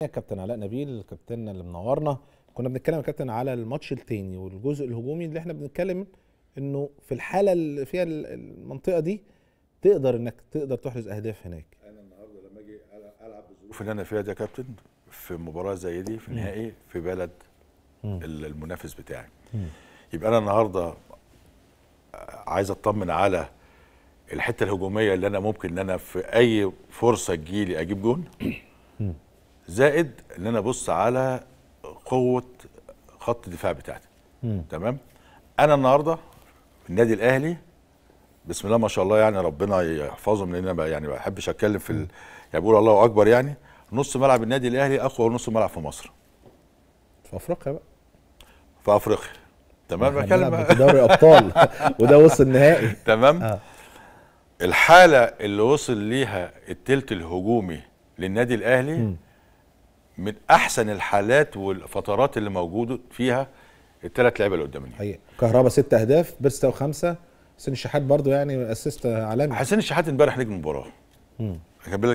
كابتن علاء نبيل الكابتن اللي منورنا كنا بنتكلم يا كابتن على الماتش التاني والجزء الهجومي اللي احنا بنتكلم انه في الحاله اللي فيها المنطقه دي تقدر انك تقدر تحرز اهداف هناك انا النهارده لما اجي العب بالظروف اللي انا فيها دي يا كابتن في مباراه زي دي في النهائي في بلد م. المنافس بتاعي م. يبقى انا النهارده عايز اطمن على الحته الهجوميه اللي انا ممكن ان انا في اي فرصه تجيلي اجيب جون زائد ان انا ابص على قوه خط الدفاع بتاعتي تمام انا النهارده النادي الاهلي بسم الله ما شاء الله يعني ربنا يحفظهم لان انا يعني ما بحبش اتكلم في ال... يعني بقول الله اكبر يعني نص ملعب النادي الاهلي اقوى نص ملعب في مصر في افريقيا بقى في افريقيا تمام بتكلم في دوري ابطال وده وصل نهائي تمام آه. الحاله اللي وصل ليها التلت الهجومي للنادي الاهلي م. من احسن الحالات والفترات اللي موجوده فيها الثلاث لعيبه اللي قدامنا حقيقه كهربا ست اهداف بيرستا وخمسه حسين الشحات برضو يعني اسيست عالمي حسين الشحات امبارح نجم المباراه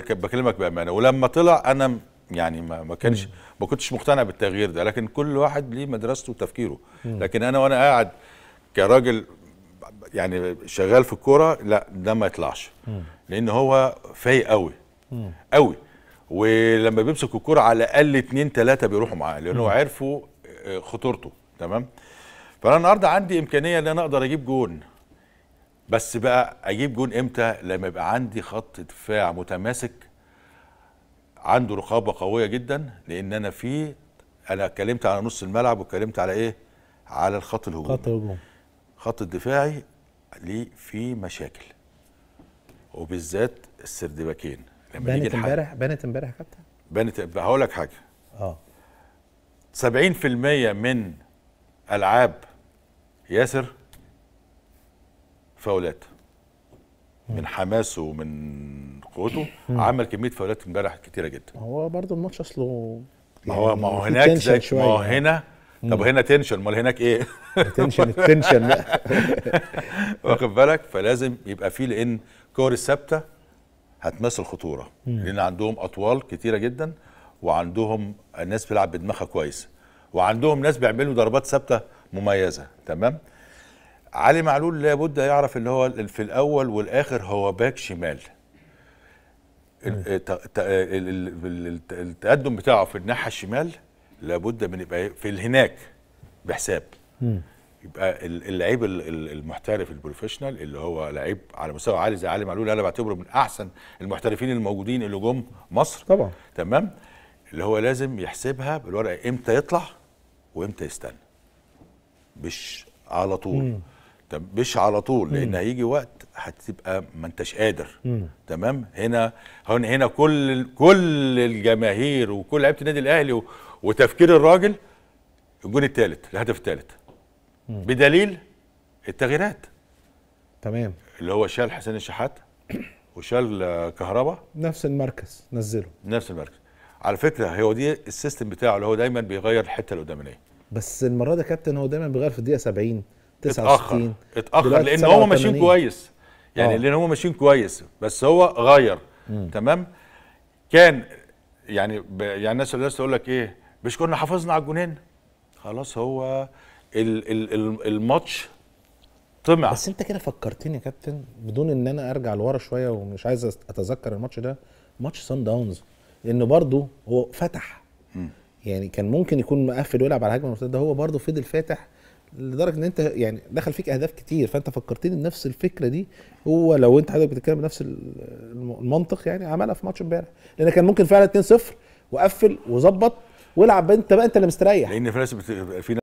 بكلمك بامانه ولما طلع انا يعني ما ما كانش ما كنتش مقتنع بالتغيير ده لكن كل واحد ليه مدرسته وتفكيره لكن انا وانا قاعد كراجل يعني شغال في الكوره لا ده ما يطلعش لان هو فايق قوي قوي ولما بيمسك الكرة على الاقل اتنين تلاته بيروحوا معاه لانه عرفوا آه، خطورته تمام فانا النهارده عندي امكانيه ان انا اقدر اجيب جون بس بقى اجيب جون امتى لما يبقى عندي خط دفاع متماسك عنده رقابه قويه جدا لان انا في انا اتكلمت على نص الملعب واتكلمت على ايه على الخط الهجومي خط الهجوم خط الدفاعي ليه في مشاكل وبالذات السردباكين بانت امبارح بانت امبارح يا كابتن بانت هقول لك حاجه اه 70% من العاب ياسر فاولات من حماسه ومن قوته عمل كميه فاولات امبارح كتيره جدا هو برضه الماتش اصله ما هو ما هو يعني هناك زي ما هو هنا طب هنا تنشن امال هناك ايه تنشن التنشن واخد بالك فلازم يبقى فيه لان كور الثابته هتمثل خطوره مم. لان عندهم اطوال كتيره جدا وعندهم الناس بتلعب بدماغها كويس وعندهم ناس بيعملوا ضربات ثابته مميزه تمام علي معلول لابد يعرف اللي هو في الاول والاخر هو باك شمال التقدم بتاعه في الناحيه الشمال لابد من يبقى في الهناك بحساب يبقى اللعيب المحترف البروفيشنال اللي هو لعيب على مستوى عالي زي علي معلول انا بعتبره من احسن المحترفين الموجودين اللي جم مصر طبعا تمام اللي هو لازم يحسبها بالورقه امتى يطلع وامتى يستنى مش على طول طب مش على طول لان هيجي وقت هتبقى ما انتش قادر مم. تمام هنا هنا هنا كل كل الجماهير وكل لعيبه النادي الاهلي وتفكير الراجل الجون الثالث الهدف الثالث بدليل التغييرات تمام اللي هو شال حسين الشحات وشال كهربا نفس المركز نزله نفس المركز على فكره هو دي السيستم بتاعه اللي هو دايما بيغير الحته اللي بس المره دي يا كابتن هو دايما بيغير في الدقيقه 70 69 اتاخر اتاخر لان هم ماشيين كويس يعني آه. لان هم ماشيين كويس بس هو غير مم. تمام كان يعني ب... يعني الناس اللي تقول لك ايه مش كنا حافظنا على الجونين خلاص هو الماتش طمع بس انت كده فكرتني يا كابتن بدون ان انا ارجع لورا شويه ومش عايز اتذكر الماتش ده ماتش سان داونز لان برضه هو فتح يعني كان ممكن يكون مقفل ويلعب على الهجمه المرتده هو برضه فضل فاتح لدرجه ان انت يعني دخل فيك اهداف كتير فانت فكرتني بنفس الفكره دي هو لو انت حضرتك بتتكلم بنفس المنطق يعني عملها في ماتش امبارح لان كان ممكن فعلا 2-0 وقفل وظبط والعب انت بقى انت اللي مستريح لان في ناس بت... في